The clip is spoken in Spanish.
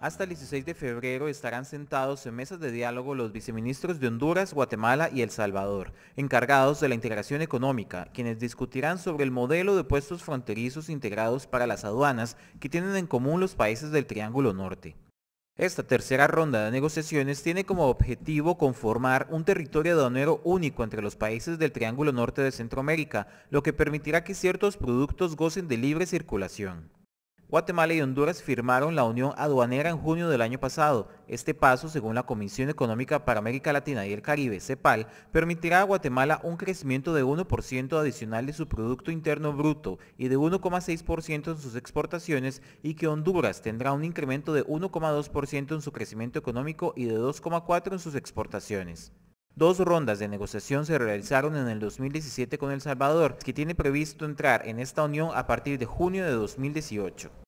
Hasta el 16 de febrero estarán sentados en mesas de diálogo los viceministros de Honduras, Guatemala y El Salvador, encargados de la integración económica, quienes discutirán sobre el modelo de puestos fronterizos integrados para las aduanas que tienen en común los países del Triángulo Norte. Esta tercera ronda de negociaciones tiene como objetivo conformar un territorio aduanero único entre los países del Triángulo Norte de Centroamérica, lo que permitirá que ciertos productos gocen de libre circulación. Guatemala y Honduras firmaron la unión aduanera en junio del año pasado. Este paso, según la Comisión Económica para América Latina y el Caribe, CEPAL, permitirá a Guatemala un crecimiento de 1% adicional de su Producto Interno Bruto y de 1,6% en sus exportaciones y que Honduras tendrá un incremento de 1,2% en su crecimiento económico y de 2,4% en sus exportaciones. Dos rondas de negociación se realizaron en el 2017 con El Salvador, que tiene previsto entrar en esta unión a partir de junio de 2018.